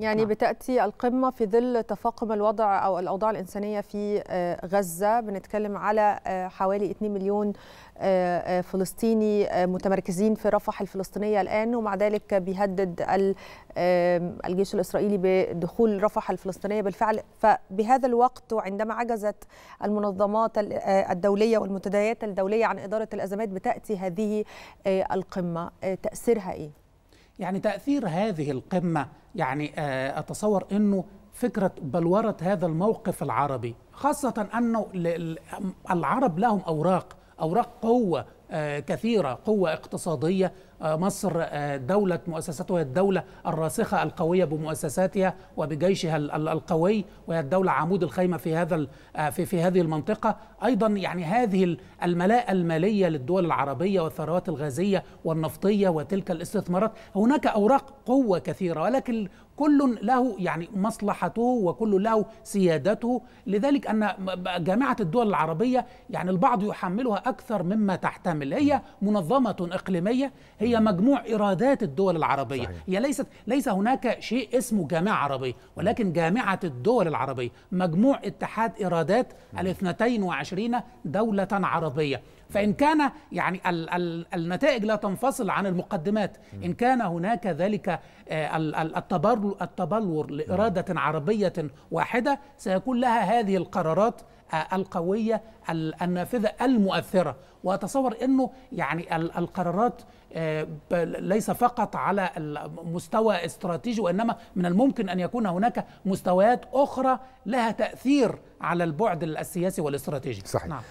يعني نعم. بتأتي القمة في ظل تفاقم الوضع أو الأوضاع الإنسانية في آه، غزة بنتكلم على آه، حوالي 2 مليون آه، فلسطيني متمركزين في رفح الفلسطينية الآن ومع ذلك بيهدد الجيش الإسرائيلي بدخول رفح الفلسطينية بالفعل فبهذا الوقت وعندما عجزت المنظمات الدولية والمنتديات الدولية عن إدارة الأزمات بتأتي هذه القمة تأثيرها إيه؟ يعني تأثير هذه القمة يعني آه، أتصور أنه فكرة بلورة هذا الموقف العربي خاصة أنه العرب لهم أوراق أوراق قوة كثيرة قوة اقتصادية آه، مصر آه، دولة مؤسساتها الدولة الراسخة القوية بمؤسساتها وبجيشها القوي وهي الدولة عمود الخيمة في هذا آه، في, في هذه المنطقة أيضا يعني هذه الملاءة المالية للدول العربية والثروات الغازية والنفطية وتلك الاستثمارات هناك أوراق قوة كثيرة ولكن كل له يعني مصلحته وكل له سيادته لذلك أن جامعة الدول العربية يعني البعض يحملها أكثر مما تحتمل اللي هي منظمة إقليمية هي مجموع إرادات الدول العربية صحيح. هي ليست ليس هناك شيء اسمه جامعة عربية ولكن جامعة الدول العربية مجموع اتحاد إرادات الاثنتين وعشرين دولة عربية فإن كان يعني ال ال النتائج لا تنفصل عن المقدمات إن كان هناك ذلك آه، ال- التبر- التبلور لإرادة عربية واحدة سيكون لها هذه القرارات آه، القوية النافذة المؤثرة واتصور انه يعني القرارات آه، ليس فقط على مستوى استراتيجي وانما من الممكن ان يكون هناك مستويات اخرى لها تاثير على البعد السياسي والاستراتيجي صحيح نعم.